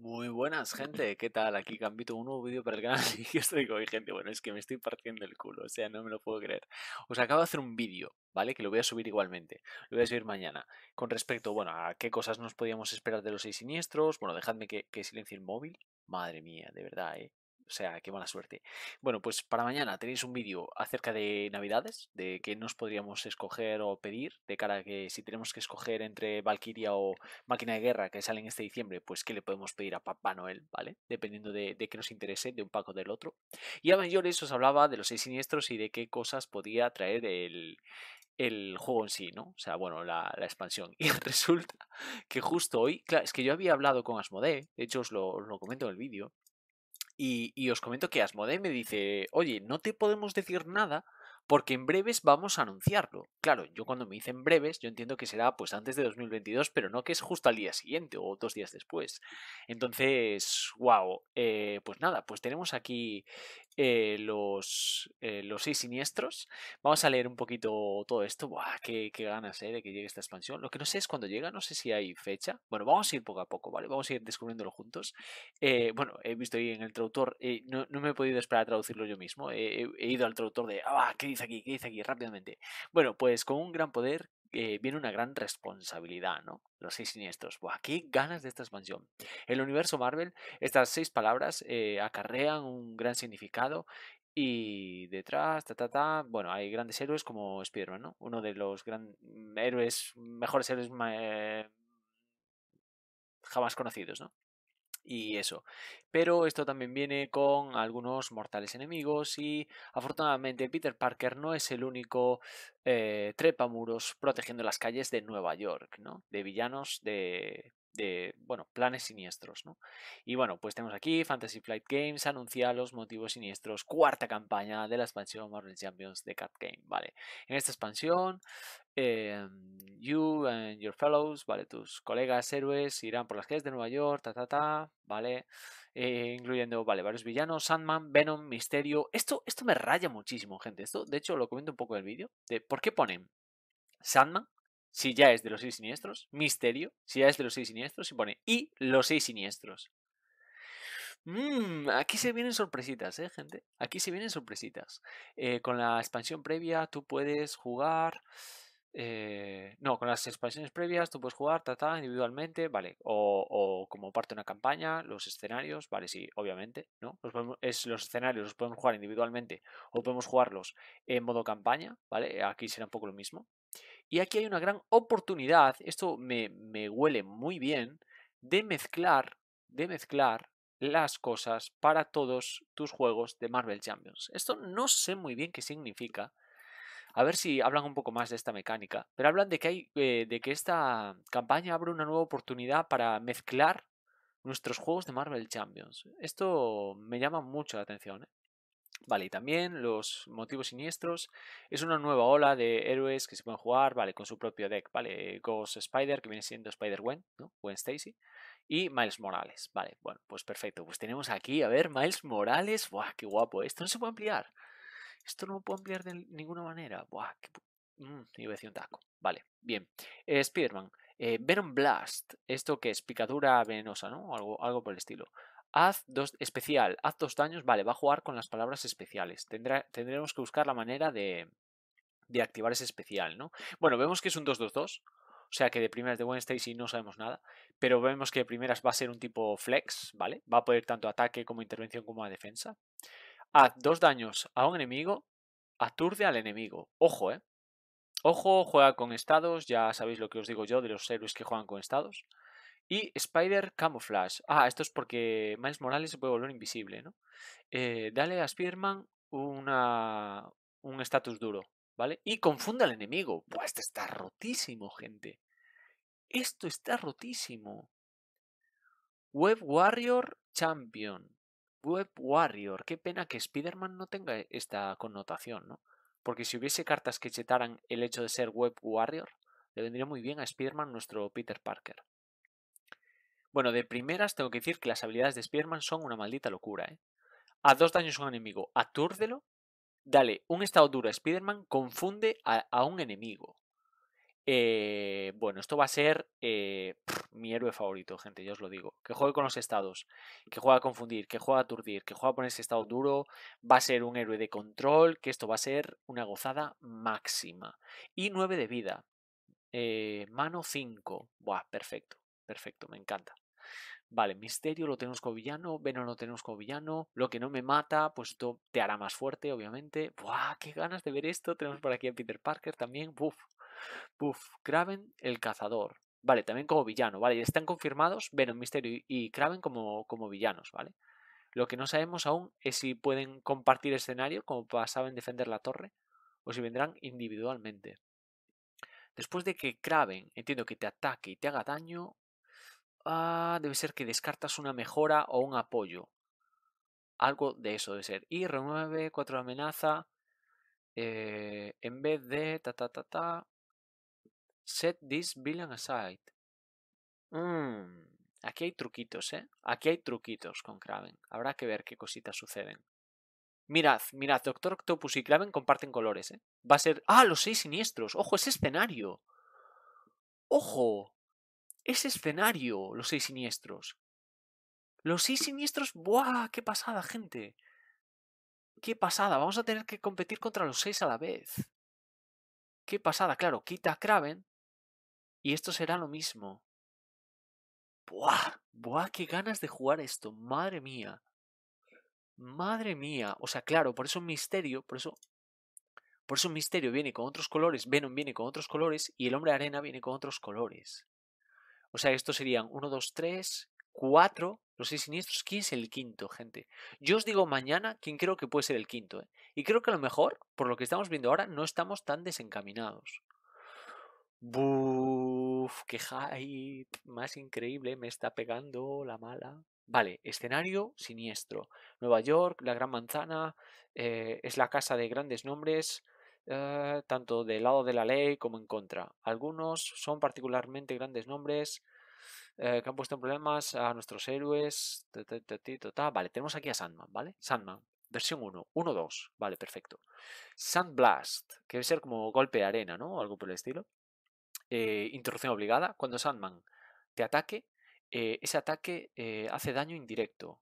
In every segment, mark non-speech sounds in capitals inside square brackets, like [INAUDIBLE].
Muy buenas, gente. ¿Qué tal? Aquí Gambito, un nuevo vídeo para el canal [LAUGHS] y estoy con gente. Bueno, es que me estoy partiendo el culo, o sea, no me lo puedo creer. Os acabo de hacer un vídeo, ¿vale? Que lo voy a subir igualmente. Lo voy a subir mañana. Con respecto, bueno, a qué cosas nos podíamos esperar de los seis siniestros. Bueno, dejadme que, que silencie el móvil. Madre mía, de verdad, ¿eh? O sea, qué mala suerte. Bueno, pues para mañana tenéis un vídeo acerca de Navidades, de qué nos podríamos escoger o pedir, de cara a que si tenemos que escoger entre Valkyria o Máquina de Guerra que salen este diciembre, pues qué le podemos pedir a Papá Noel, ¿vale? Dependiendo de, de qué nos interese, de un paco del otro. Y a mayores os hablaba de los seis siniestros y de qué cosas podía traer el, juego en sí, ¿no? O sea, bueno, la, expansión. [LAUGHS] Y resulta que justo hoy, claro, es que yo había hablado con Asmodee, de hecho os lo comento en el vídeo, y, os comento que Asmodee me dice, oye, no te podemos decir nada porque en breves vamos a anunciarlo. Claro, yo cuando me en breves, yo entiendo que será pues antes de 2022, pero no que es justo al día siguiente o dos días después. Entonces, wow, eh, pues nada, pues tenemos aquí eh, los, eh, los seis siniestros. Vamos a leer un poquito todo esto. Buah, qué, qué ganas eh, de que llegue esta expansión. Lo que no sé es cuándo llega, no sé si hay fecha. Bueno, vamos a ir poco a poco, ¿vale? Vamos a ir descubriéndolo juntos. bueno, he visto ahí en el traductor, no, no, me he podido esperar a traducirlo yo mismo. he ido al traductor de, ah, ¿qué dice aquí? ¿Qué dice aquí? Rápidamente. Bueno, pues con un gran poder eh, viene una gran responsabilidad, ¿no? Los seis siniestros. Buah, qué ganas de esta expansión. El universo Marvel, estas seis palabras eh, acarrean un gran significado y detrás, ta, ta, ta, bueno, hay grandes héroes como spider ¿no? Uno de los gran mm, héroes, mejores héroes eh, jamás conocidos, ¿no? y eso. Pero esto también viene con algunos mortales enemigos y afortunadamente Peter Parker no es el único eh, trepamuros protegiendo las calles de Nueva York, ¿no? De villanos de de, bueno, planes siniestros, ¿no? Y bueno, pues tenemos aquí Fantasy Flight Games anuncia los motivos siniestros, cuarta campaña de la expansión Marvel Champions de Cat Game, ¿vale? En esta expansión, em, you and your fellows, ¿vale? Tus colegas héroes irán por las calles de Nueva York, ta, ta, ta, ¿vale? Eh, incluyendo, vale, varios villanos, Sandman, Venom, Misterio. Esto, esto me raya muchísimo, gente. Esto, de hecho, lo comento un poco en el vídeo. ¿Por qué ponen Sandman? si ya es de los seis siniestros, misterio, si ya es de los seis siniestros, y pone y los seis siniestros. Mm, aquí se vienen sorpresitas, ¿eh, gente? Aquí se vienen sorpresitas. Eh, con la expansión previa tú puedes jugar... Eh, no, con las expansiones previas tú puedes jugar ta, individualmente, vale, o, como parte de una campaña, los escenarios, vale, sí, obviamente, ¿no? es, los escenarios los podemos jugar individualmente o podemos jugarlos en modo campaña, ¿vale? Aquí será un poco lo mismo, y aquí hay una gran oportunidad, esto me, huele muy bien, de mezclar, de mezclar las cosas para todos tus juegos de Marvel Champions. Esto no sé muy bien qué significa. A ver si hablan un poco más de esta mecánica. Pero hablan de que, hay, eh, de que esta campaña abre una nueva oportunidad para mezclar nuestros juegos de Marvel Champions. Esto me llama mucho la atención. ¿eh? Vale, y también los motivos siniestros. Es una nueva ola de héroes que se pueden jugar, vale, con su propio deck, vale. Ghost Spider, que viene siendo Spider-Gwen, ¿no? Gwen Stacy. Y Miles Morales, vale. Bueno, pues perfecto. Pues tenemos aquí, a ver, Miles Morales. Buah, qué guapo. Esto no se puede ampliar. Esto no lo puede ampliar de ninguna manera. Buah, qué... Mm, iba a decir un taco. Vale, bien. Eh, Spider-Man. Eh, Venom Blast. Esto que es picadura venenosa, ¿no? Algo, algo por el estilo. Haz dos, especial, haz dos daños, vale, va a jugar con las palabras especiales. tendremos que buscar la manera de, de activar ese especial, ¿no? Bueno, vemos que es un 2-2-2, o sea que de primeras de Wednesday y no sabemos nada, pero vemos que de primeras va a ser un tipo flex, ¿vale? Va a poder tanto ataque como intervención como a defensa. Haz dos daños a un enemigo, aturde al enemigo. Ojo, ¿eh? Ojo, juega con estados, ya sabéis lo que os digo yo de los héroes que juegan con estados. Y Spider Camouflage. Ah, esto es porque Miles Morales se puede volver invisible, ¿no? Eh, dale a Spiderman una, un estatus duro, ¿vale? Y confunda al enemigo. Pues esto está rotísimo, gente. Esto está rotísimo. Web Warrior Champion. Web Warrior. Qué pena que Spiderman no tenga esta connotación, ¿no? Porque si hubiese cartas que chetaran el hecho de ser Web Warrior, le vendría muy bien a Spiderman nuestro Peter Parker. Bueno, de primeras tengo que decir que las habilidades de Spiderman son una maldita locura, ¿eh? A dos daños a un enemigo, atúrdelo, dale un estado duro a spider confunde a, un enemigo. Eh, bueno, esto va a ser eh, mi héroe favorito, gente, yo os lo digo. Que juegue con los estados, que juega a confundir, que juega a aturdir, que juega a ese estado duro, va a ser un héroe de control, que esto va a ser una gozada máxima. Y nueve de vida, eh, mano 5, buah, perfecto. Perfecto, me encanta. Vale, misterio lo tenemos como villano, Venom lo tenemos como villano, lo que no me mata, pues esto te hará más fuerte, obviamente. ¡Buah! ¡Qué ganas de ver esto! Tenemos por aquí a Peter Parker también. ¡Buf! ¡Buf! Kraven, el cazador. Vale, también como villano, ¿vale? Están confirmados Venom, Misterio y Kraven como, como villanos, ¿vale? Lo que no sabemos aún es si pueden compartir escenario, como saben, defender la torre, o si vendrán individualmente. Después de que Kraven, entiendo que te ataque y te haga daño, Ah, debe ser que descartas una mejora o un apoyo. Algo de eso debe ser. Y remueve cuatro amenaza. Eh, en vez de ta ta ta ta. Set this villain aside. Mm, aquí hay truquitos, ¿eh? Aquí hay truquitos con Kraven. Habrá que ver qué cositas suceden. Mirad, mirad, Doctor Octopus y Kraven comparten colores, ¿eh? Va a ser. ¡Ah! Los seis siniestros. ¡Ojo, ese escenario! ¡Ojo! ese escenario, los seis siniestros. Los seis siniestros, ¡buah! ¡Qué pasada, gente! ¡Qué pasada! Vamos a tener que competir contra los seis a la vez. ¡Qué pasada! Claro, quita a Kraven y esto será lo mismo. ¡Buah! ¡Buah! ¡Qué ganas de jugar esto! ¡Madre mía! ¡Madre mía! O sea, claro, por eso un misterio, por eso... Por eso un misterio viene con otros colores, Venom viene con otros colores y el hombre arena viene con otros colores. O sea, estos serían 1, 2, 3, 4, los seis siniestros. ¿Quién es el quinto, gente? Yo os digo mañana quién creo que puede ser el quinto. ¿eh? Y creo que a lo mejor, por lo que estamos viendo ahora, no estamos tan desencaminados. Buf, qué hype más increíble me está pegando la mala. Vale, escenario siniestro. Nueva York, la Gran Manzana, eh, es la casa de grandes nombres, eh, tanto del lado de la ley como en contra. Algunos son particularmente grandes nombres eh, que han puesto en problemas a nuestros héroes. vale, tenemos aquí a Sandman, ¿vale? Sandman, versión 1, 1-2, vale, perfecto. Sandblast, que debe ser como golpe de arena, ¿no? Algo por el estilo. Eh, interrupción obligada. Cuando Sandman te ataque, ese ataque hace daño indirecto.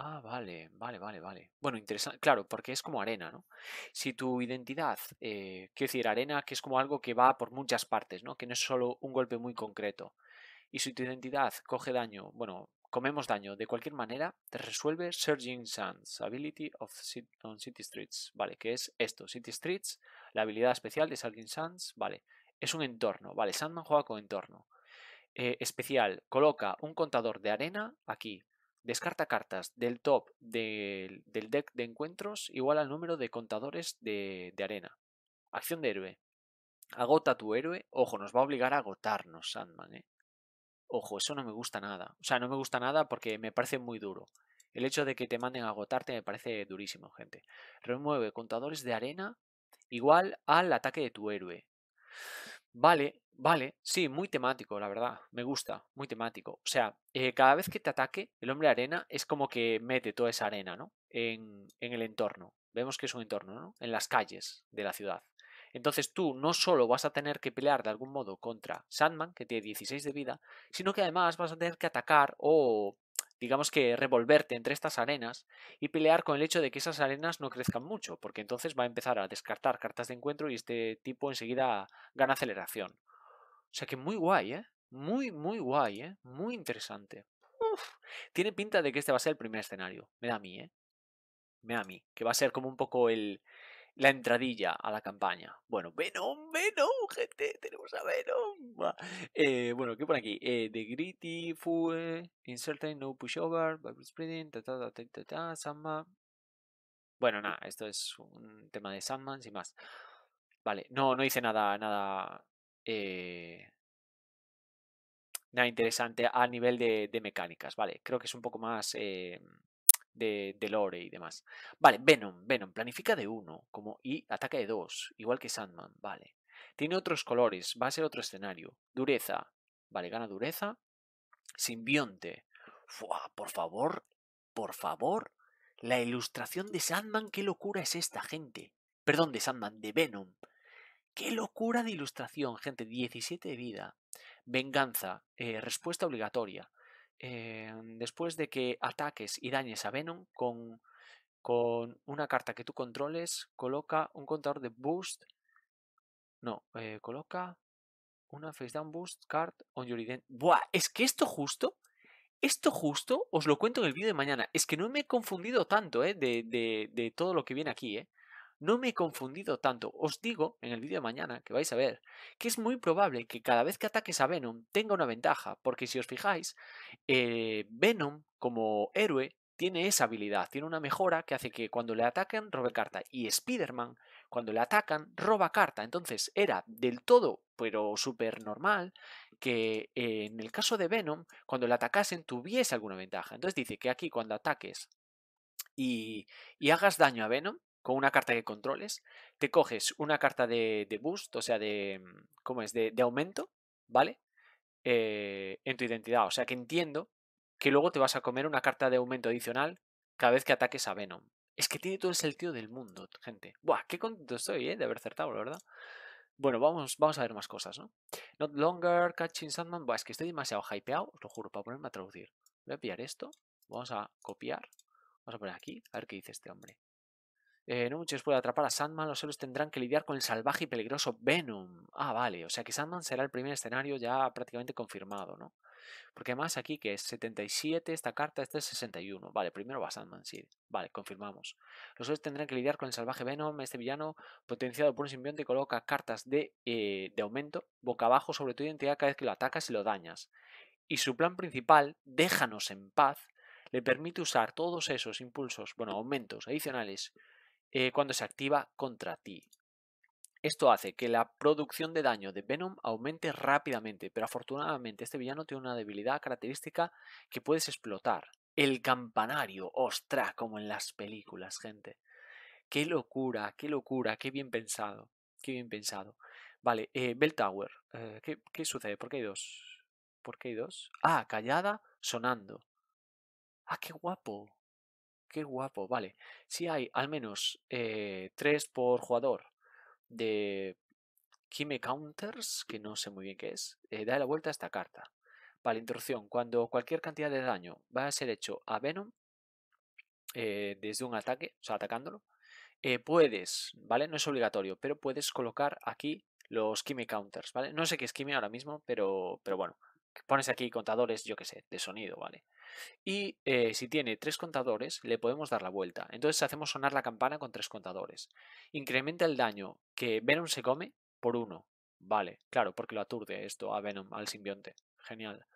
Ah, vale, vale, vale, vale. Bueno, interesante, claro, porque es como arena, ¿no? Si tu identidad, eh, quiero decir, arena, que es como algo que va por muchas partes, ¿no? Que no es solo un golpe muy concreto. Y si tu identidad coge daño, bueno, comemos daño de cualquier manera, te resuelve Surging Sands Ability of City Streets, ¿vale? Que es esto, City Streets, la habilidad especial de Surging Sands, ¿vale? Es un entorno, ¿vale? Sandman juega con entorno. Eh, especial, coloca un contador de arena aquí, Descarta cartas del top del, deck de encuentros igual al número de contadores de, arena. Acción de héroe. Agota tu héroe. Ojo, nos va a obligar a agotarnos, Sandman, ¿eh? Ojo, eso no me gusta nada. O sea, no me gusta nada porque me parece muy duro. El hecho de que te manden a agotarte me parece durísimo, gente. Remueve contadores de arena igual al ataque de tu héroe. Vale, Vale, sí, muy temático, la verdad. Me gusta, muy temático. O sea, eh, cada vez que te ataque el hombre arena es como que mete toda esa arena, ¿no? En, en el entorno. Vemos que es un entorno, ¿no? En las calles de la ciudad. Entonces tú no solo vas a tener que pelear de algún modo contra Sandman, que tiene 16 de vida, sino que además vas a tener que atacar o, digamos que, revolverte entre estas arenas y pelear con el hecho de que esas arenas no crezcan mucho, porque entonces va a empezar a descartar cartas de encuentro y este tipo enseguida gana aceleración. O sea que muy guay, ¿eh? Muy, muy guay, ¿eh? Muy interesante. tiene pinta de que este va a ser el primer escenario. Me da a mí, ¿eh? Me da a mí. Que va a ser como un poco el, la entradilla a la campaña. Bueno, Venom, Venom, gente, tenemos a Venom. Eh, bueno, ¿qué pone aquí? Eh, the Gritty, Fue, inserting No Pushover, Bible Spreading, ta Sandman. Bueno, nada, esto es un tema de Sandman, sin más. Vale, no, no hice nada, nada eh, nada interesante a nivel de, mecánicas, ¿vale? Creo que es un poco más eh, de, lore y demás. Vale, Venom, Venom, planifica de uno como, y ataca de dos, igual que Sandman, ¿vale? Tiene otros colores, va a ser otro escenario. Dureza, ¿vale? Gana dureza. Simbionte. por favor, por favor. La ilustración de Sandman, qué locura es esta, gente. Perdón, de Sandman, de Venom. Qué locura de ilustración, gente. 17 de vida. Venganza. Eh, respuesta obligatoria. Eh, después de que ataques y dañes a Venom con, con una carta que tú controles, coloca un contador de boost. No, eh, coloca una face down boost card on your identity. Buah, es que esto justo, esto justo os lo cuento en el vídeo de mañana. Es que no me he confundido tanto eh, de todo lo que viene aquí. Eh. No me he confundido tanto. Os digo en el vídeo de mañana, que vais a ver, que es muy probable que cada vez que ataques a Venom tenga una ventaja, porque si os fijáis, eh, Venom como héroe tiene esa habilidad, tiene una mejora que hace que cuando le atacan robe carta. Y Spider-Man, cuando le atacan, roba carta. Entonces era del todo, pero súper normal, que eh, en el caso de Venom, cuando le atacasen tuviese alguna ventaja. Entonces dice que aquí cuando ataques y hagas daño a Venom, con una carta que controles, te coges una carta de, boost, o sea, de, mm, ¿cómo es? De, aumento, ¿vale? Eh, en tu identidad. O sea que entiendo que luego te vas a comer una carta de aumento adicional cada vez que ataques a Venom. Es que tiene todo el sentido del mundo, gente. Buah, qué contento estoy, eh, De haber acertado, la verdad. Bueno, vamos, vamos a ver más cosas, ¿no? Not longer, catching Sandman. Buah, es que estoy demasiado hypeado, os lo juro, para ponerme a traducir. Voy a pillar esto. Vamos a copiar. Vamos a poner aquí, a ver qué dice este hombre. Eh, no muchos pueden atrapar a Sandman, los héroes tendrán que lidiar con el salvaje y peligroso Venom. Ah, vale, o sea que Sandman será el primer escenario ya prácticamente confirmado, ¿no? Porque además aquí que es 77, esta carta, es es 61. Vale, primero va Sandman, sí. Vale, confirmamos. Los héroes tendrán que lidiar con el salvaje Venom. Este villano, potenciado por un simbionte, coloca cartas de, eh, de aumento boca abajo sobre tu identidad cada vez que lo atacas y lo dañas. Y su plan principal, déjanos en paz, le permite usar todos esos impulsos, bueno, aumentos adicionales eh, cuando se activa contra ti. Esto hace que la producción de daño de Venom aumente rápidamente, pero afortunadamente este villano tiene una debilidad característica que puedes explotar. El campanario, ¡Ostras! como en las películas, gente. Qué locura, qué locura, qué bien pensado, qué bien pensado. Vale, eh, Bell Tower, eh, ¿qué, ¿qué, sucede? ¿Por qué hay dos? ¿Por qué hay dos? Ah, callada, sonando. Ah, qué guapo, qué guapo, vale. Si hay al menos 3 eh, tres por jugador de Kime Counters, que no sé muy bien qué es, eh, da la vuelta a esta carta. Vale, introducción, Cuando cualquier cantidad de daño va a ser hecho a Venom eh, desde un ataque, o sea, atacándolo, puedes, ¿vale? No es obligatorio, pero puedes colocar aquí los Kime Counters, ¿vale? No sé qué es Kime ahora mismo, pero, pero bueno, pones aquí contadores, yo que sé, de sonido, ¿vale? Y eh, si tiene tres contadores, le podemos dar la vuelta. Entonces hacemos sonar la campana con tres contadores. Incrementa el daño que Venom se come por uno. Vale, claro, porque lo aturde esto a Venom, al simbionte. Genial.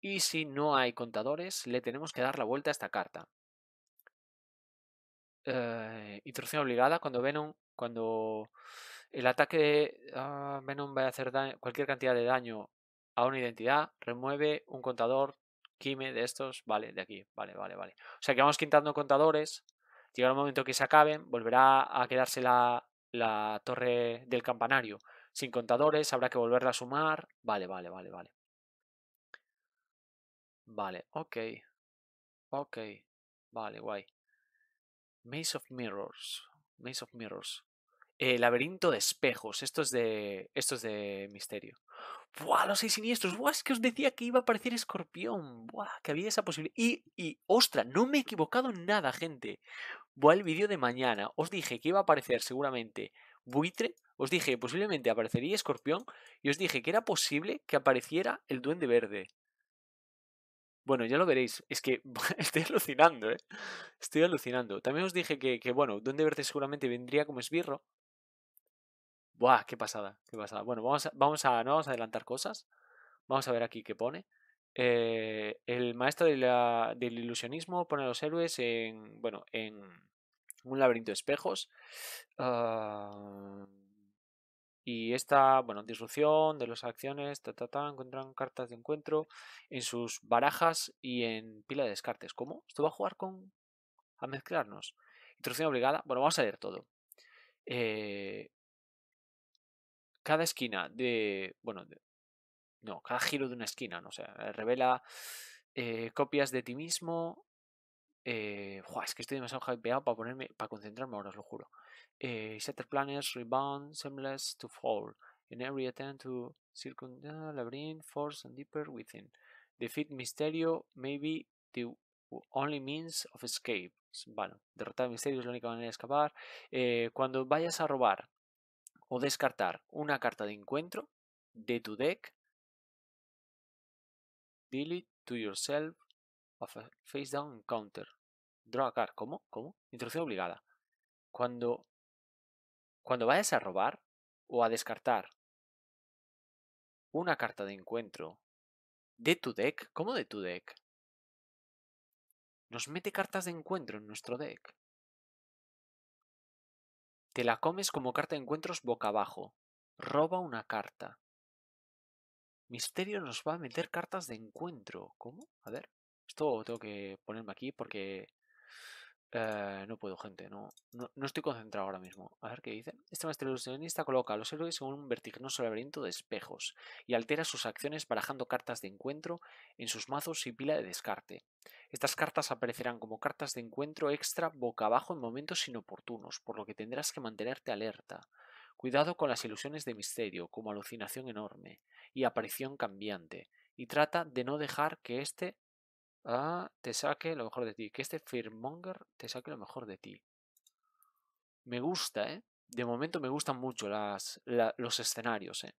Y si no hay contadores, le tenemos que dar la vuelta a esta carta. Eh, obligada cuando Venom, cuando el ataque ah, Venom va a hacer cualquier cantidad de daño a una identidad, remueve un contador, quime de estos, vale, de aquí, vale, vale, vale. O sea que vamos quitando contadores, llega el momento que se acaben, volverá a quedarse la, la torre del campanario sin contadores, habrá que volverla a sumar, vale, vale, vale, vale. Vale, ok, ok, vale, guay. Maze of Mirrors, Maze of Mirrors el eh, laberinto de espejos. Esto es de, esto de misterio. ¡Buah! Los seis siniestros. ¡Buah! Es que os decía que iba a aparecer escorpión. ¡Buah! Que había esa posibilidad. Y, y ostra, no me he equivocado nada, gente. Buah, el vídeo de mañana. Os dije que iba a aparecer seguramente buitre. Os dije que posiblemente aparecería escorpión. Y os dije que era posible que apareciera el duende verde. Bueno, ya lo veréis. Es que [LAUGHS] estoy alucinando, ¿eh? Estoy alucinando. También os dije que, que bueno, Duende Verde seguramente vendría como esbirro. ¡Buah! ¡Qué pasada! ¡Qué pasada! Bueno, vamos a, vamos a, no vamos a adelantar cosas. Vamos a ver aquí qué pone. Eh, el maestro del ilusionismo pone los héroes en, bueno, en un laberinto de espejos. Ah, y esta, bueno, disrupción de las acciones, ta, ta, ta, cartas de encuentro en sus barajas y en pila de descartes. ¿Cómo? ¿Esto va a jugar con... a mezclarnos? Introducción obligada. Bueno, vamos a leer todo. Eh, cada esquina de. Bueno, no, cada giro de una esquina, no o sea, eh, revela eh, copias de ti mismo. Eh, es que estoy demasiado hypeado para ponerme, para concentrarme ahora, os lo juro. Eh, planners, Planets, Rebound, seamless, to Fall. In every attempt to circumvent, labyrinth, force and deeper within. Defeat Misterio, maybe the only means of escape. Bueno, derrotar misterio es la única manera de escapar. cuando vayas a robar, o descartar una carta de encuentro de tu deck. Delete to yourself of a face down encounter. Draw a card. ¿Cómo? ¿Cómo? Introducción obligada. Cuando, cuando vayas a robar o a descartar una carta de encuentro de tu deck, ¿cómo de tu deck? Nos mete cartas de encuentro en nuestro deck. Te la comes como carta de encuentros boca abajo. Roba una carta. Misterio nos va a meter cartas de encuentro. ¿Cómo? A ver. Esto tengo que ponerme aquí porque eh, no puedo, gente, no, no, estoy concentrado ahora mismo. A ver qué dice. Este maestro ilusionista coloca a los héroes en un vertiginoso laberinto de espejos y altera sus acciones barajando cartas de encuentro en sus mazos y pila de descarte. Estas cartas aparecerán como cartas de encuentro extra boca abajo en momentos inoportunos, por lo que tendrás que mantenerte alerta. Cuidado con las ilusiones de misterio, como alucinación enorme y aparición cambiante, y trata de no dejar que este ah, te saque lo mejor de ti. Que este Fearmonger te saque lo mejor de ti. Me gusta, ¿eh? De momento me gustan mucho las, los escenarios, ¿eh?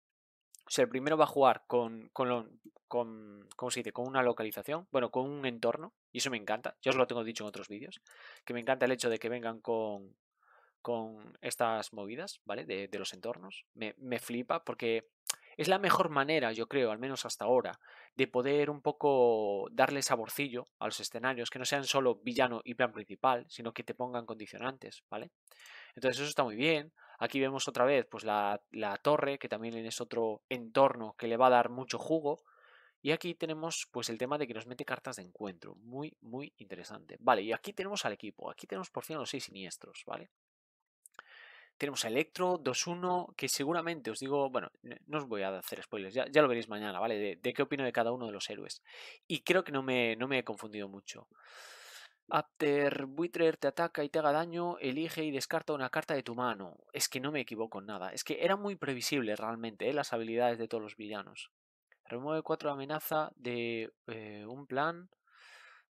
O sea, el primero va a jugar con, con, con, ¿cómo con una localización, bueno, con un entorno, y eso me encanta, yo os lo tengo dicho en otros vídeos, que me encanta el hecho de que vengan con, con estas movidas, ¿vale? De, de los entornos. Me, me, flipa porque es la mejor manera, yo creo, al menos hasta ahora, de poder un poco darle saborcillo a los escenarios, que no sean solo villano y plan principal, sino que te pongan condicionantes, ¿vale? Entonces eso está muy bien. Aquí vemos otra vez pues la, torre, que también es otro entorno que le va a dar mucho jugo. Y aquí tenemos pues el tema de que nos mete cartas de encuentro. Muy, muy interesante. Vale, y aquí tenemos al equipo. Aquí tenemos por fin a los seis siniestros, ¿vale? tenemos Electro 2-1, que seguramente os digo, bueno, no os voy a hacer spoilers, ya, lo veréis mañana, ¿vale? De, qué opino de cada uno de los héroes. Y creo que no me, no me he confundido mucho. After Buitrer te ataca y te haga daño, elige y descarta una carta de tu mano. Es que no me equivoco en nada. Es que era muy previsible realmente ¿eh? las habilidades de todos los villanos. Remueve 4 amenaza de eh, un plan.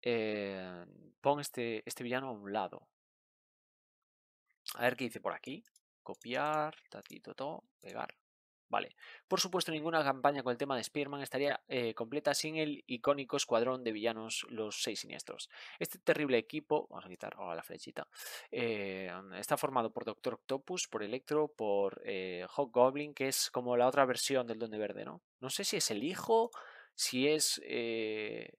Eh, pon este, este villano a un lado. A ver qué dice por aquí copiar, tatito, todo, pegar. Vale. Por supuesto, ninguna campaña con el tema de Spearman estaría eh, completa sin el icónico escuadrón de villanos, los seis siniestros. Este terrible equipo, vamos a quitar ahora la flechita, eh, está formado por Doctor Octopus, por Electro, por eh, Goblin, que es como la otra versión del Duende Verde, ¿no? No sé si es el hijo, si es eh,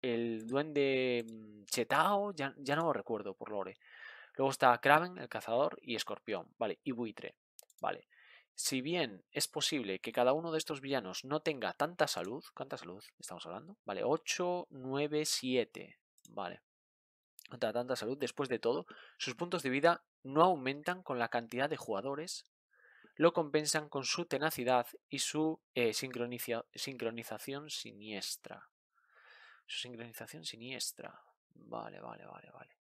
el Duende mm, Chetao, ya, ya no lo recuerdo por Lore. Luego está Kraven, el cazador, y Escorpión, ¿vale? Y Buitre, ¿vale? Si bien es posible que cada uno de estos villanos no tenga tanta salud, ¿cuánta salud estamos hablando? Vale, 8, 9, 7, ¿vale? No tanta salud, después de todo, sus puntos de vida no aumentan con la cantidad de jugadores, lo compensan con su tenacidad y su eh, sincronización siniestra. Su sincronización siniestra. Vale, vale, vale, vale.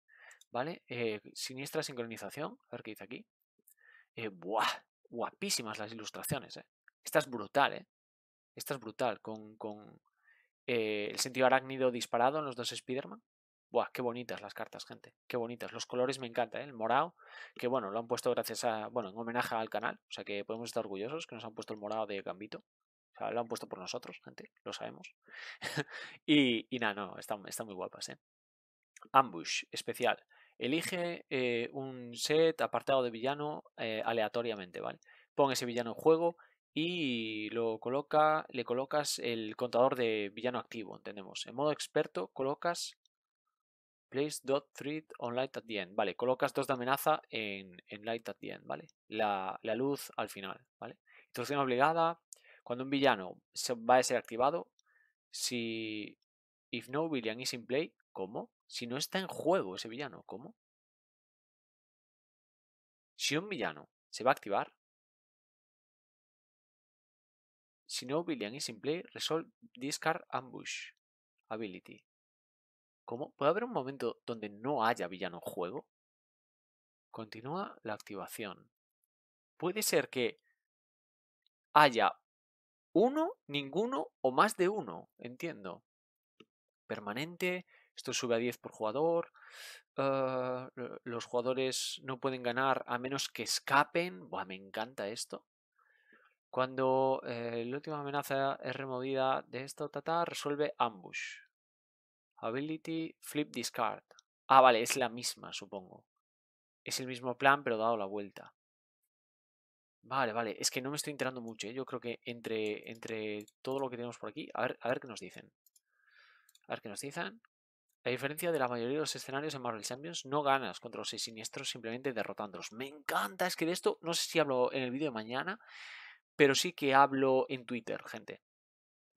¿vale? Eh, siniestra sincronización, a ver qué dice aquí. Eh, ¡Buah! Guapísimas las ilustraciones, ¿eh? Esta es brutal, ¿eh? Esta es brutal, con, eh, el sentido arácnido disparado en los dos Spider-Man. Buah, qué bonitas las cartas, gente. Qué bonitas. Los colores me encantan, ¿eh? El morado, que bueno, lo han puesto gracias a, bueno, en homenaje al canal. O sea que podemos estar orgullosos que nos han puesto el morado de Gambito. O sea, lo han puesto por nosotros, gente. Lo sabemos. [LAUGHS] y, y nada, no, están muy guapas, ¿eh? Ambush, especial. Elige eh, un set apartado de villano eh, aleatoriamente, ¿vale? Pon ese villano en juego y lo coloca, le colocas el contador de villano activo, entendemos. En modo experto colocas place dot threat on light at the end, ¿vale? Colocas dos de amenaza en, en light at the end, ¿vale? La, la luz al final, ¿vale? Instrucción obligada, cuando un villano va a ser activado, si if no villain is in play, ¿cómo? Si no está en juego ese villano, ¿cómo? Si un villano se va a activar, si no villain is in play, resolve discard ambush ability. ¿Cómo? ¿Puede haber un momento donde no haya villano en juego? Continúa la activación. Puede ser que haya uno, ninguno o más de uno, entiendo. Permanente, esto sube a 10 por jugador, ah, los jugadores no pueden ganar a menos que escapen, Buah, me encanta esto. Cuando eh, la última amenaza es removida de esto, tata, resuelve ambush. Ability, flip discard. Ah, vale, es la misma, supongo. Es el mismo plan, pero dado la vuelta. Vale, vale, es que no me estoy enterando mucho. Eh. Yo creo que entre, entre todo lo que tenemos por aquí, a ver, a ver qué nos dicen. A ver qué nos dicen. A diferencia de la mayoría de los escenarios en Marvel Champions, no ganas contra los seis siniestros simplemente derrotándolos. Me encanta, es que de esto no sé si hablo en el vídeo de mañana, pero sí que hablo en Twitter, gente.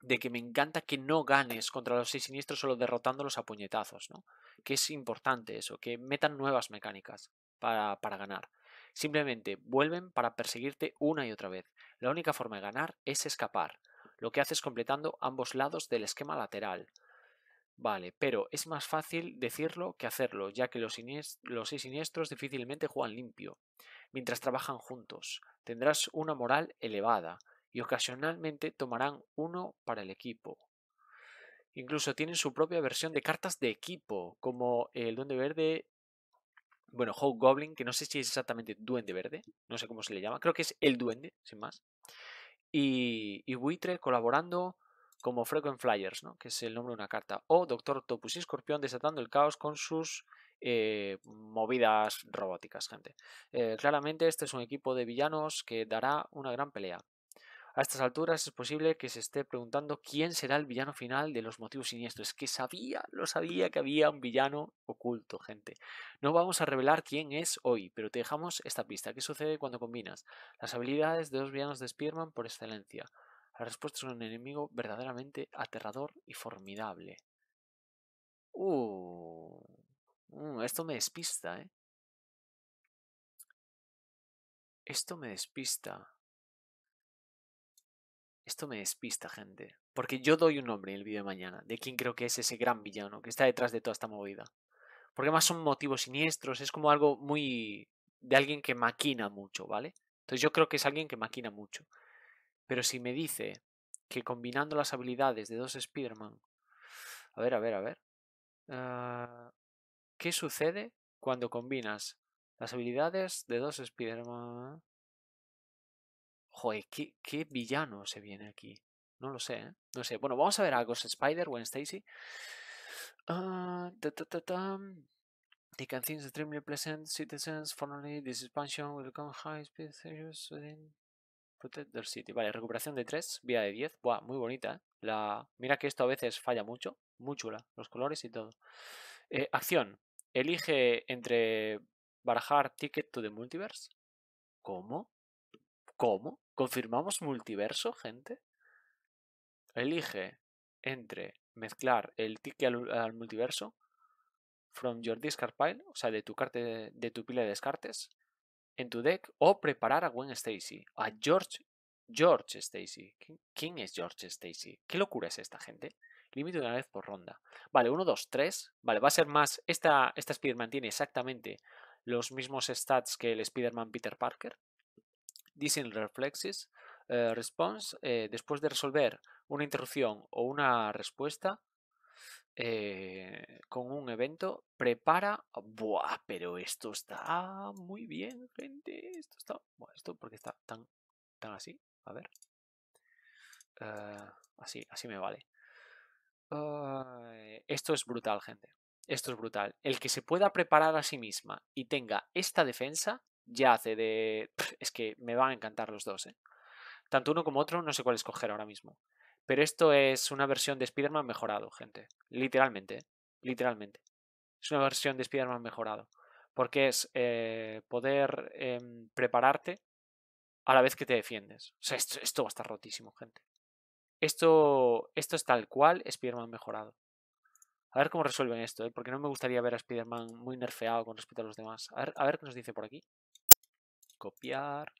De que me encanta que no ganes contra los seis siniestros solo derrotándolos a puñetazos, ¿no? Que es importante eso, que metan nuevas mecánicas para ganar. Simplemente vuelven para perseguirte una y otra vez. La única forma de ganar es escapar, lo que haces completando ambos lados del esquema lateral Vale, pero es más fácil decirlo que hacerlo, ya que los, seis siniestros difícilmente juegan limpio, mientras trabajan juntos. Tendrás una moral elevada y ocasionalmente tomarán uno para el equipo. Incluso tienen su propia versión de cartas de equipo, como el Duende Verde, bueno, Hulk Goblin, que no sé si es exactamente Duende Verde, no sé cómo se le llama, creo que es el Duende, sin más. Y, y Buitre colaborando como Frequent Flyers, ¿no? que es el nombre de una carta, o Doctor Topus y Escorpión desatando el caos con sus eh, movidas robóticas, gente. Eh, claramente este es un equipo de villanos que dará una gran pelea. A estas alturas es posible que se esté preguntando quién será el villano final de los motivos siniestros. Es que sabía, lo sabía que había un villano oculto, gente. No vamos a revelar quién es hoy, pero te dejamos esta pista. ¿Qué sucede cuando combinas las habilidades de los villanos de por excelencia? La respuesta es un enemigo verdaderamente aterrador y formidable. Uh, mm, esto me despista, ¿eh? Esto me despista. Esto me despista, gente. Porque yo doy un nombre en el vídeo de mañana de quién creo que es ese gran villano que está detrás de toda esta movida. Porque más son motivos siniestros, es como algo muy... de alguien que maquina mucho, ¿vale? Entonces yo creo que es alguien que maquina mucho. Pero si me dice que combinando las habilidades de dos Spider-Man... A ver, a ver, a ver. Ah, ¿Qué sucede cuando combinas las habilidades de dos Spider-Man? Joder, ¿qué, villano se viene aquí. No lo sé, ¿eh? No sé. Bueno, vamos a ver a Ghost Spider, Gwen Stacy. Ah, citizens. this expansion high speed serious within Vale, recuperación de 3, vía de 10. Buah, muy bonita, La... Mira que esto a veces falla mucho. Muy chula, los colores y todo. Eh, acción. Elige entre barajar Ticket to the Multiverse. ¿Cómo? ¿Cómo? ¿Confirmamos multiverso, gente? Elige entre mezclar el ticket al, multiverso from your discard pile, o sea, de tu, carte, de tu pila de descartes, en tu deck o preparar a Gwen Stacy, a George, George Stacy. ¿Quién es George Stacy? ¿Qué locura es esta gente? Límite de una vez por ronda. Vale, 1, 2, 3. Vale, va a ser más. Esta, esta spider tiene exactamente los mismos stats que el Spider-Man Peter Parker. Dicen reflexes. Eh, response. Eh, después de resolver una interrupción o una respuesta, eh, con un evento, prepara. Buah, pero esto está muy bien, gente. Esto está. Bueno, esto porque está tan, tan así. A ver. Ah, así, así me vale. esto es brutal, gente. Esto es brutal. El que se pueda preparar a sí misma y tenga esta defensa, ya hace de. Es que me van a encantar los dos, ¿eh? Tanto uno como otro, no sé cuál escoger ahora mismo. Pero esto es una versión de Spider-Man mejorado, gente. Literalmente, ¿eh? literalmente. Es una versión de Spider-Man mejorado. Porque es eh, poder em, prepararte a la vez que te defiendes. O sea, esto, va a estar rotísimo, gente. Esto, esto es tal cual Spider-Man mejorado. A ver cómo resuelven esto, ¿eh? porque no me gustaría ver a Spider-Man muy nerfeado con respecto a los demás. A ver, qué nos dice por aquí. Copiar.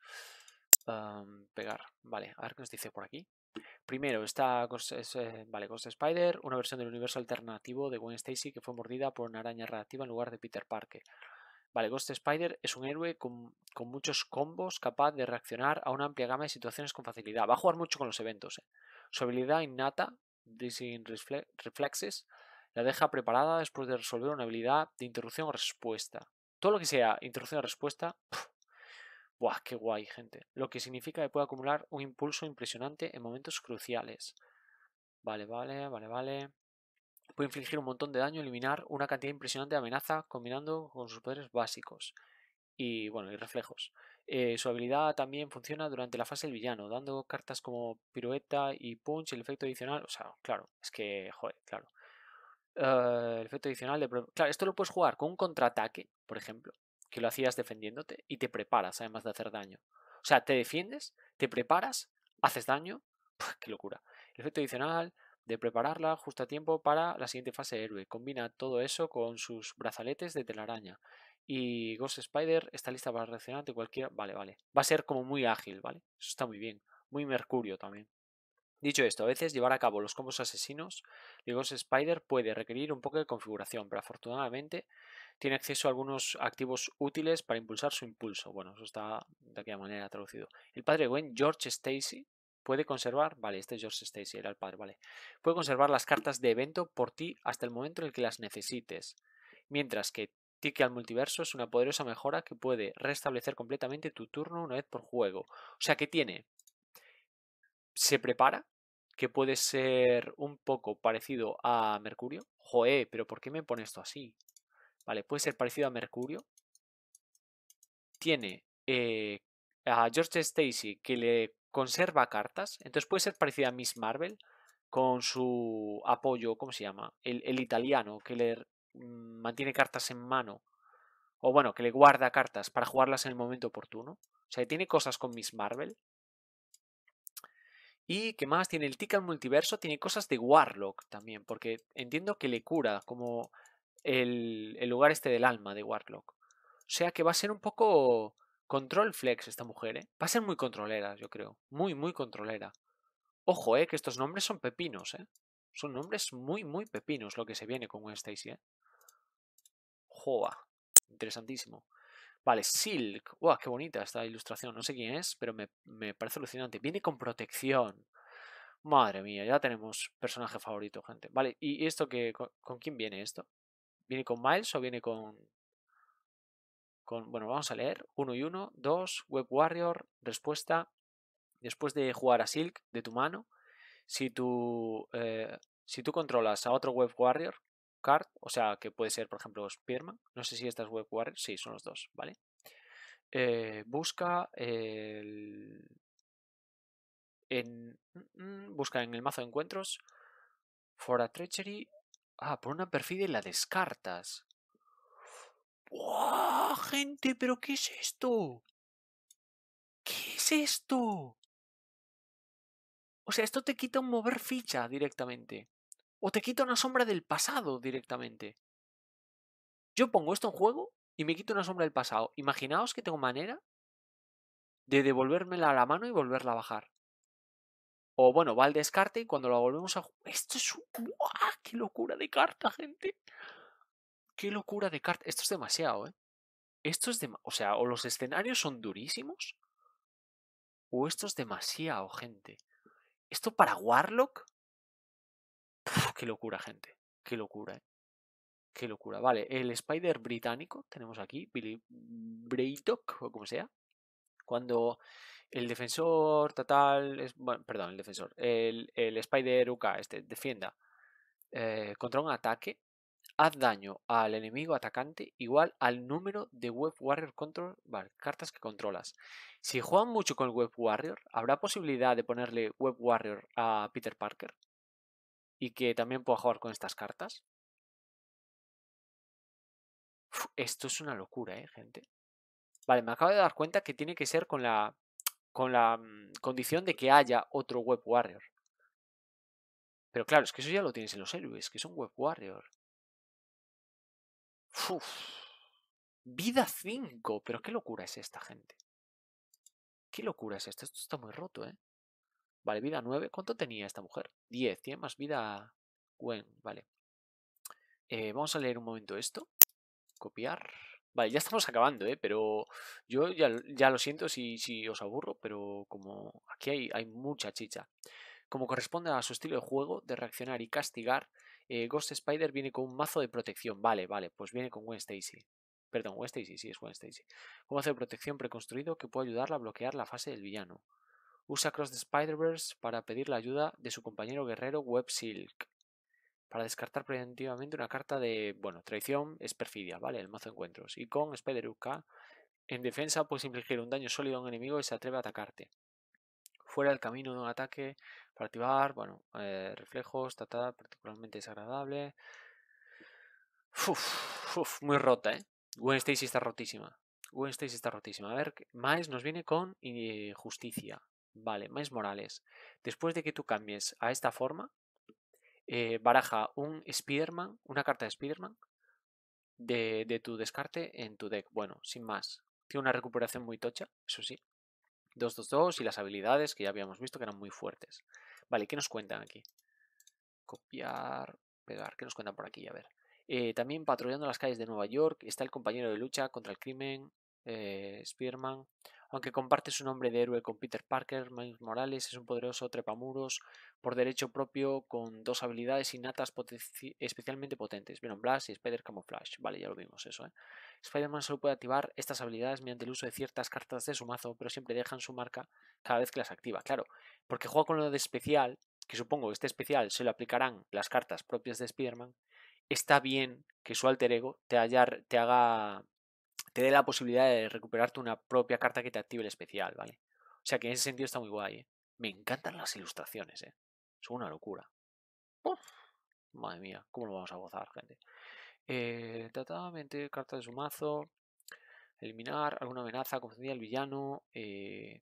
pegar. Vale, a ver qué nos dice por aquí. Primero está Ghost, eh, vale, Ghost Spider, una versión del universo alternativo de Gwen Stacy que fue mordida por una araña reactiva en lugar de Peter Parker. Vale, Ghost Spider es un héroe con, muchos combos, capaz de reaccionar a una amplia gama de situaciones con facilidad. Va a jugar mucho con los eventos. Eh. Su habilidad innata, sin Reflexes, la deja preparada después de resolver una habilidad de interrupción o respuesta. Todo lo que sea interrupción o respuesta, ¡Buah, qué guay, gente! Lo que significa que puede acumular un impulso impresionante en momentos cruciales. Vale, vale, vale, vale. Puede infligir un montón de daño, eliminar una cantidad impresionante de amenaza combinando con sus poderes básicos y bueno, y reflejos. Eh, su habilidad también funciona durante la fase del villano, dando cartas como pirueta y punch, el efecto adicional, o sea, claro, es que, joder, claro. Eh, el efecto adicional de... Claro, esto lo puedes jugar con un contraataque, por ejemplo, que lo hacías defendiéndote y te preparas además de hacer daño. O sea, te defiendes, te preparas, haces daño, [LAUGHS] qué locura. El efecto adicional de prepararla justo a tiempo para la siguiente fase de héroe. Combina todo eso con sus brazaletes de telaraña. Y Ghost Spider está lista para reaccionar ante cualquier... Vale, vale. Va a ser como muy ágil, ¿vale? Eso está muy bien. Muy Mercurio también. Dicho esto, a veces llevar a cabo los combos asesinos de Ghost Spider puede requerir un poco de configuración, pero afortunadamente tiene acceso a algunos activos útiles para impulsar su impulso. Bueno, eso está de aquella manera traducido. El padre Gwen, George Stacy, puede conservar, vale, este es George Stacy, era el padre, vale, puede conservar las cartas de evento por ti hasta el momento en el que las necesites, mientras que Tique al multiverso es una poderosa mejora que puede restablecer completamente tu turno una vez por juego. O sea que tiene, se prepara, que puede ser un poco parecido a Mercurio. Joé, pero ¿por qué me pone esto así? ¿vale? Puede ser parecido a Mercurio. Tiene eh, a George Stacy que le conserva cartas, entonces puede ser parecido a Miss Marvel con su apoyo, ¿cómo se llama? El, italiano que le mm, mantiene cartas en mano o bueno, que le guarda cartas para jugarlas en el momento oportuno. O sea, tiene cosas con Miss Marvel. Y que más tiene el Tick multiverso, tiene cosas de Warlock también, porque entiendo que le cura como el, lugar este del alma de Warlock. O sea que va a ser un poco control flex esta mujer, ¿eh? Va a ser muy controlera, yo creo. Muy, muy controlera. Ojo, ¿eh? Que estos nombres son pepinos, ¿eh? Son nombres muy, muy pepinos lo que se viene con este Stacy, ¿eh? Joa. Interesantísimo. Vale, Silk. guau, ¡Qué bonita esta ilustración! No sé quién es, pero me, me parece alucinante. Viene con protección. Madre mía, ya tenemos personaje favorito, gente. Vale, ¿y esto que, ¿con quién viene esto? ¿Viene con Miles o viene con, con, Bueno, vamos a leer. 1 y 1, 2, Web Warrior, respuesta. Después de jugar a Silk de tu mano, si tú, eh, si tú controlas a otro Web Warrior card, o sea, que puede ser, por ejemplo, Spearman, no sé si estas Web Warrior, sí, son los dos, ¿vale? Eh, busca el... En, mm, mm, busca en el mazo de encuentros for a treachery Ah, por una perfide la descartas. gente! ¿Pero qué es esto? ¿Qué es esto? O sea, esto te quita un mover ficha directamente. O te quita una sombra del pasado directamente. Yo pongo esto en juego y me quito una sombra del pasado. Imaginaos que tengo manera de devolvérmela a la mano y volverla a bajar. O bueno, va al descarte y cuando lo volvemos a Esto es. ¡Ah! ¡Qué locura de carta, gente! ¡Qué locura de carta! Esto es demasiado, ¿eh? Esto es O sea, o los escenarios son durísimos. O esto es demasiado, gente. Esto para Warlock. ¡Qué locura, gente! ¡Qué locura, eh! ¡Qué locura! Vale, el Spider británico tenemos aquí. Billy Braydock, o como sea. Cuando el defensor, total es, bueno, perdón, el defensor, el, el Spider UK, este, defienda eh, contra un ataque, haz daño al enemigo atacante igual al número de Web Warrior Control, vale, cartas que controlas. Si juegan mucho con el Web Warrior, ¿habrá posibilidad de ponerle Web Warrior a Peter Parker? Y que también pueda jugar con estas cartas. esto es una locura, ¿eh, gente? Vale, me acabo de dar cuenta que tiene que ser con la con la mm, condición de que haya otro web warrior. Pero claro, es que eso ya lo tienes en los héroes, que es un web warrior. Uf. Vida 5, pero qué locura es esta, gente. Qué locura es esta, esto está muy roto, ¿eh? Vale, vida 9, ¿cuánto tenía esta mujer? 10, tiene más vida Gwen, vale. Eh, vamos a leer un momento esto. Copiar. Vale, ya estamos acabando, ¿eh? pero yo ya, lo siento si, si, os aburro, pero como aquí hay, mucha chicha. Como corresponde a su estilo de juego, de reaccionar y castigar, eh, Ghost Spider viene con un mazo de protección. Vale, vale, pues viene con Gwen Stacy. Perdón, Gwen Stacy, sí, es Gwen Stacy. Un mazo de protección preconstruido que puede ayudarla a bloquear la fase del villano. Usa Cross the Spider-Verse para pedir la ayuda de su compañero guerrero Web Silk para descartar preventivamente una carta de, bueno, traición es perfidia, ¿vale? El mazo de encuentros. Y con Spederuka, en defensa puedes infligir un daño sólido a un enemigo y se atreve a atacarte. Fuera del camino de un ataque para activar, bueno, eh, reflejos, tratada particularmente desagradable. muy rota, ¿eh? Gwen Stacy está rotísima. Gwen está rotísima. A ver, más nos viene con eh, justicia. Vale, más Morales. Después de que tú cambies a esta forma, eh, baraja un Spiderman, una carta de Spiderman de, de tu descarte en tu deck. Bueno, sin más. Tiene una recuperación muy tocha, eso sí. 222 y las habilidades que ya habíamos visto que eran muy fuertes. Vale, ¿qué nos cuentan aquí? Copiar, pegar. ¿Qué nos cuentan por aquí? A ver. Eh, también patrullando las calles de Nueva York está el compañero de lucha contra el crimen, eh, spiderman aunque comparte su nombre de héroe con Peter Parker, Miles Morales es un poderoso trepamuros por derecho propio con dos habilidades innatas especialmente potentes, Venom Blast y Spider Camouflage. Vale, ya lo vimos eso. spider ¿eh? Spider-Man solo puede activar estas habilidades mediante el uso de ciertas cartas de su mazo, pero siempre dejan su marca cada vez que las activa. Claro, porque juega con lo de especial, que supongo que este especial se lo aplicarán las cartas propias de Spider-Man, está bien que su alter ego te haga te dé la posibilidad de recuperarte una propia carta que te active el especial, ¿vale? O sea que en ese sentido está muy guay, ¿eh? Me encantan las ilustraciones, ¿eh? Son una locura. Uf, madre mía, ¿cómo lo vamos a gozar, gente? Eh, tratadamente, carta de su mazo. Eliminar alguna amenaza, confundir al villano. Eh,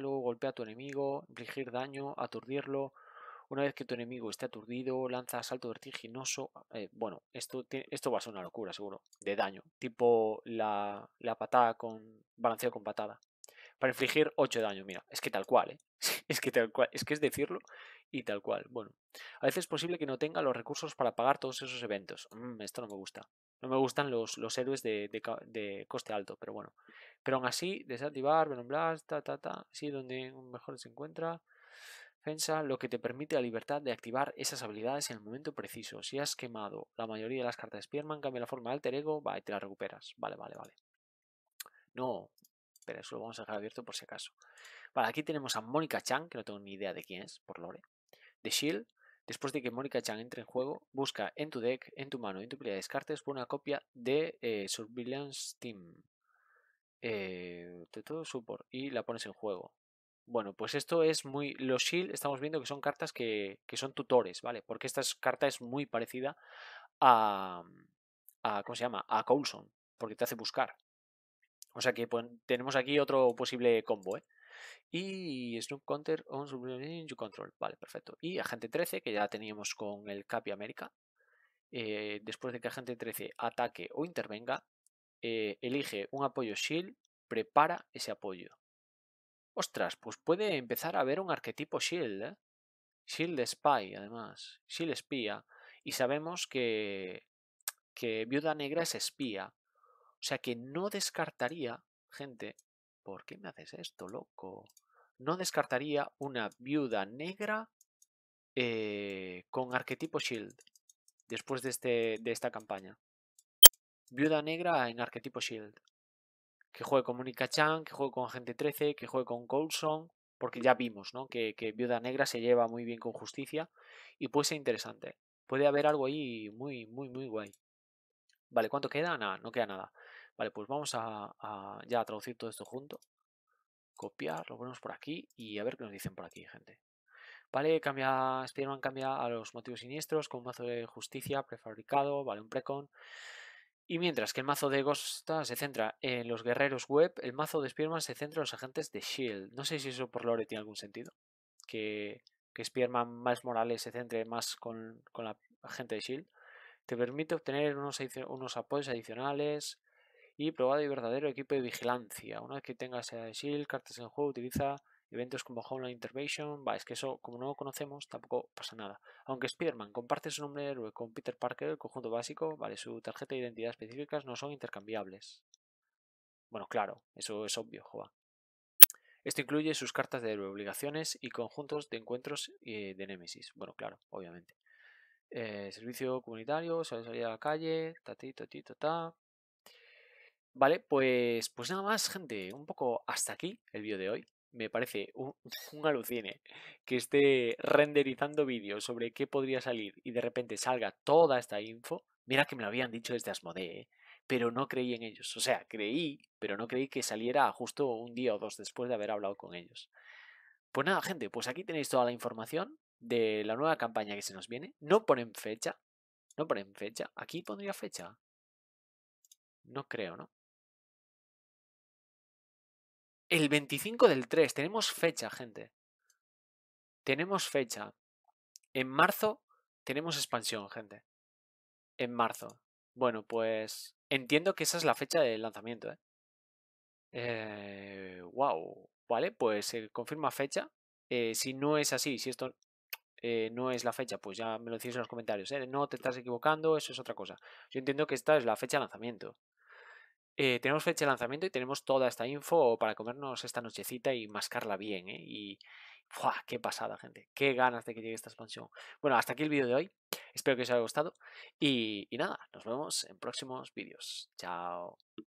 luego golpea a tu enemigo, infligir daño, aturdirlo, una vez que tu enemigo esté aturdido, lanza salto vertiginoso. Eh, bueno, esto, esto va a ser una locura, seguro, de daño. Tipo la, patada con balanceo con patada. Para infligir 8 de daño, mira, es que tal cual, ¿eh? [LAUGHS] es que tal cual, es que es decirlo y tal cual. Bueno, a veces es posible que no tenga los recursos para pagar todos esos eventos. Mm, esto no me gusta. No me gustan los, héroes de, de, coste alto, pero bueno. Pero aún así, desactivar, Venom Blast, ta, ta, ta. Sí, donde mejor se encuentra lo que te permite la libertad de activar esas habilidades en el momento preciso. Si has quemado la mayoría de las cartas de Spearman, cambia la forma de alter ego, va y te la recuperas. Vale, vale, vale. No, pero eso lo vamos a dejar abierto por si acaso. Vale, aquí tenemos a Mónica Chang, que no tengo ni idea de quién es, por lore. De Shield, después de que Mónica Chang entre en juego, busca en tu deck, en tu mano, en tu pila de descartes, por una copia de eh, Surveillance Team. Eh, de todo support y la pones en juego. Bueno, pues esto es muy. Los shield estamos viendo que son cartas que, que son tutores, ¿vale? Porque esta carta es muy parecida a, a. ¿Cómo se llama? A Coulson, porque te hace buscar. O sea que tenemos aquí otro posible combo, ¿eh? Y Snoop Counter on You Control. Vale, perfecto. Y Agente 13, que ya teníamos con el Capi América. Eh, después de que Agente 13 ataque o intervenga, eh, elige un apoyo Shield, prepara ese apoyo. Ostras, pues puede empezar a haber un arquetipo Shield, ¿eh? Shield Spy, además. Shield Espía. Y sabemos que, que Viuda Negra es espía. O sea que no descartaría, gente, ¿por qué me haces esto, loco? No descartaría una viuda negra eh, con arquetipo Shield después de, este, de esta campaña. Viuda negra en arquetipo Shield que juegue con Mónica Chan, que juegue con Agente 13, que juegue con Coulson, porque ya vimos ¿no? que, Viuda Negra se lleva muy bien con Justicia y puede ser interesante. Puede haber algo ahí muy, muy, muy guay. Vale, ¿cuánto queda? Nada, no queda nada. Vale, pues vamos a, ya a traducir todo esto junto. Copiar, lo ponemos por aquí y a ver qué nos dicen por aquí, gente. Vale, cambia, Spiderman cambia a los motivos siniestros con un mazo de justicia prefabricado, vale, un precon. Y mientras que el mazo de Gosta se centra en los guerreros web, el mazo de Spearman se centra en los agentes de Shield. No sé si eso por lore tiene algún sentido. Que, que más Morales se centre más con, la gente de Shield. Te permite obtener unos, apoyos adicionales y probado y verdadero equipo de vigilancia. Una vez que tengas Shield, cartas en juego, utiliza eventos como Homeland Intervention, va, es que eso, como no lo conocemos, tampoco pasa nada. Aunque spiderman comparte su nombre con Peter Parker, el conjunto básico, vale, su tarjeta de identidad específicas no son intercambiables. Bueno, claro, eso es obvio, joa. Esto incluye sus cartas de héroe, obligaciones y conjuntos de encuentros eh, de nemesis Bueno, claro, obviamente. Eh, servicio comunitario, salir a la calle, ta tati, ta, ta. Vale, pues, pues nada más, gente. Un poco hasta aquí el vídeo de hoy me parece [LAUGHS] un, alucine que esté renderizando vídeos sobre qué podría salir y de repente salga toda esta info. Mira que me lo habían dicho desde Asmodee, ¿eh? pero no creí en ellos. O sea, creí, pero no creí que saliera justo un día o dos después de haber hablado con ellos. Pues nada, gente, pues aquí tenéis toda la información de la nueva campaña que se nos viene. No ponen fecha. No ponen fecha. Aquí pondría fecha. No creo, ¿no? El 25 del 3, tenemos fecha, gente. Tenemos fecha. En marzo tenemos expansión, gente. En marzo. Bueno, pues entiendo que esa es la fecha de lanzamiento, ¿eh? wow. Eh, vale, pues se confirma fecha. Eh, si no es así, si esto eh, no es la fecha, pues ya me lo decís en los comentarios. No te estás equivocando, eso es otra cosa. Yo entiendo que esta es la fecha de lanzamiento. Eh, tenemos fecha de lanzamiento y tenemos toda esta info para comernos esta nochecita y mascarla bien. ¿eh? Y qué pasada, gente. Qué ganas de que llegue esta expansión. Bueno, hasta aquí el vídeo de hoy. Espero que os haya gustado. Y, y nada, nos vemos en próximos vídeos. Chao.